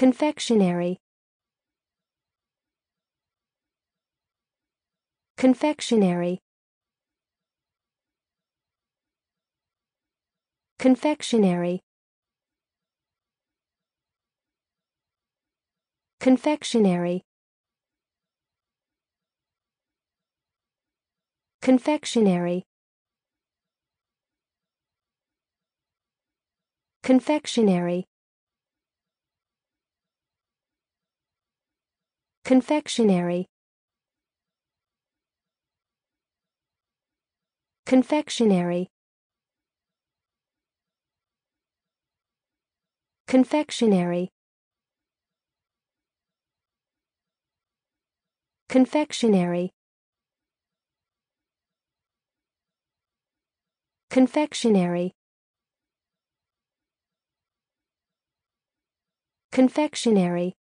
Confectionery Confectionery Confectionery Confectionery Confectionery Confectionery Confectionery Confectionery Confectionery Confectionery Confectionery Confectionery